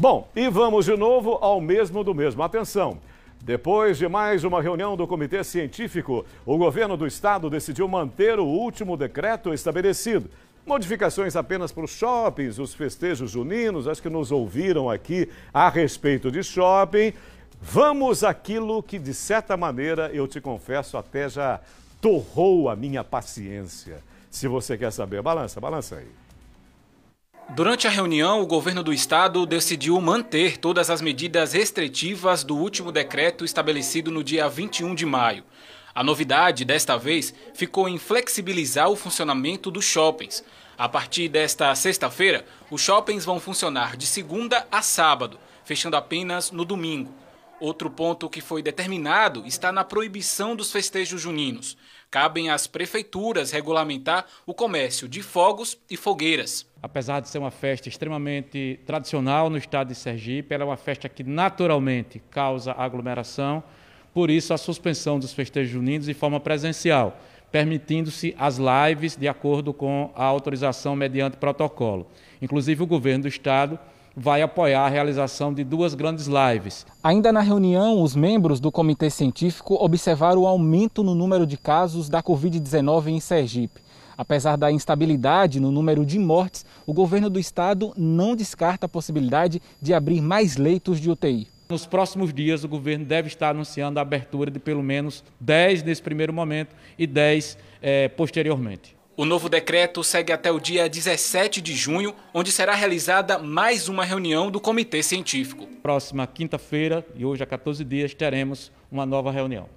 Bom, e vamos de novo ao mesmo do mesmo. Atenção! Depois de mais uma reunião do Comitê Científico, o governo do estado decidiu manter o último decreto estabelecido. Modificações apenas para os shoppings, os festejos juninos, acho que nos ouviram aqui a respeito de shopping. Vamos àquilo que, de certa maneira, eu te confesso, até já torrou a minha paciência. Se você quer saber, balança, balança aí. Durante a reunião, o governo do estado decidiu manter todas as medidas restritivas do último decreto estabelecido no dia 21 de maio. A novidade, desta vez, ficou em flexibilizar o funcionamento dos shoppings. A partir desta sexta-feira, os shoppings vão funcionar de segunda a sábado, fechando apenas no domingo. Outro ponto que foi determinado está na proibição dos festejos juninos. Cabem às prefeituras regulamentar o comércio de fogos e fogueiras. Apesar de ser uma festa extremamente tradicional no estado de Sergipe, ela é uma festa que naturalmente causa aglomeração, por isso a suspensão dos festejos juninos de forma presencial, permitindo-se as lives de acordo com a autorização mediante protocolo. Inclusive o governo do estado vai apoiar a realização de duas grandes lives. Ainda na reunião, os membros do comitê científico observaram o aumento no número de casos da Covid-19 em Sergipe. Apesar da instabilidade no número de mortes, o governo do estado não descarta a possibilidade de abrir mais leitos de UTI. Nos próximos dias, o governo deve estar anunciando a abertura de pelo menos 10 nesse primeiro momento e 10 eh, posteriormente. O novo decreto segue até o dia 17 de junho, onde será realizada mais uma reunião do Comitê Científico. Próxima quinta-feira, e hoje há 14 dias, teremos uma nova reunião.